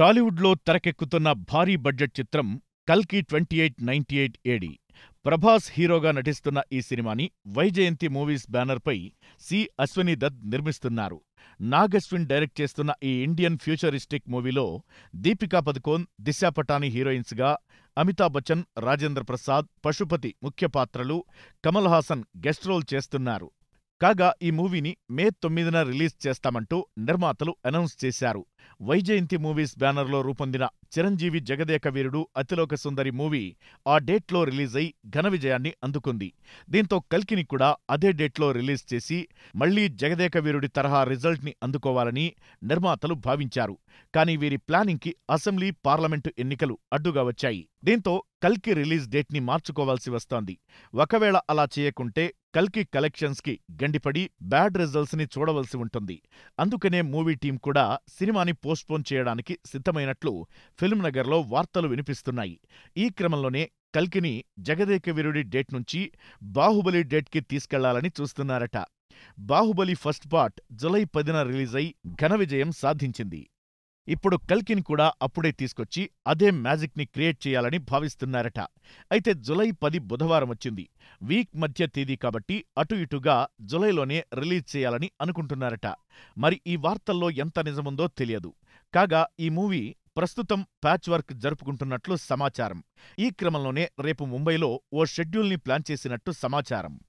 టాలీవుడ్లో తెరకెక్కుతున్న భారీ బడ్జెట్ చిత్రం కల్కి twenty eight ninety eight AD Prabhas హీరోగా నటిస్తున్న ఈ సినిమాని వైజయంతి మూవీస్ బ్యానర్పై సి అశ్విని దత్ నిర్మిస్తున్నారు నాగశ్విన్ డైరెక్ట్ చేస్తున్న ఈ ఇండియన్ ఫ్యూచరిస్టిక్ మూవీలో దీపికా పదుకోన్ దిశా పటాని హీరోయిన్స్గా అమితాబ్ బచ్చన్ రాజేంద్ర ప్రసాద్ పశుపతి ముఖ్య పాత్రలు కమల్ హాసన్ గెస్ట్ రోల్ చేస్తున్నారు కాగా ఈ మూవీని మే తొమ్మిదిన రిలీజ్ చేస్తామంటూ నిర్మాతలు అనౌన్స్ చేశారు వైజయంతి మూవీస్ బ్యానర్లో రూపొందిన చిరంజీవి జగదేక వీరుడు అతిలోక సుందరి మూవీ ఆ డేట్లో రిలీజ్ అయి ఘన విజయాన్ని అందుకుంది దీంతో కల్కిని కూడా అదే డేట్లో రిలీజ్ చేసి మళ్లీ జగదేక వీరుడి తరహా రిజల్ట్ని అందుకోవాలని నిర్మాతలు భావించారు కానీ వీరి ప్లానింగ్కి అసెంబ్లీ పార్లమెంటు ఎన్నికలు అడ్డుగా వచ్చాయి దీంతో కల్కి రిలీజ్ డేట్ని మార్చుకోవాల్సి వస్తోంది ఒకవేళ అలా చేయకుంటే కల్కి కలెక్షన్స్కి గండిపడి బ్యాడ్ రిజల్ట్స్ని చూడవలసి ఉంటుంది అందుకనే మూవీ టీం కూడా సినిమాని పోస్ట్పోన్ చేయడానికి సిద్ధమైనట్లు ఫిల్మ్ నగర్లో వార్తలు వినిపిస్తున్నాయి ఈ క్రమంలోనే కల్కిని జగదేక వీరుడి డేట్ నుంచి బాహుబలి డేట్కి తీసుకెళ్లాలని చూస్తున్నారట బాహుబలి ఫస్ట్ పార్ట్ జులై పదిన రిలీజ్ అయి ఘన విజయం సాధించింది ఇప్పుడు కల్కిన్ కూడా అప్పుడే తీసుకొచ్చి అదే మ్యాజిక్ని క్రియేట్ చేయాలని భావిస్తున్నారట అయితే జులై పది బుధవారం వచ్చింది వీక్ మధ్య తేదీ కాబట్టి అటు ఇటుగా జులైలోనే రిలీజ్ చేయాలని అనుకుంటున్నారట మరి ఈ వార్తల్లో ఎంత నిజముందో తెలియదు కాగా ఈ మూవీ ప్రస్తుతం ప్యాచ్ వర్క్ జరుపుకుంటున్నట్లు సమాచారం ఈ క్రమంలోనే రేపు ముంబైలో ఓ షెడ్యూల్ని ప్లాన్ చేసినట్టు సమాచారం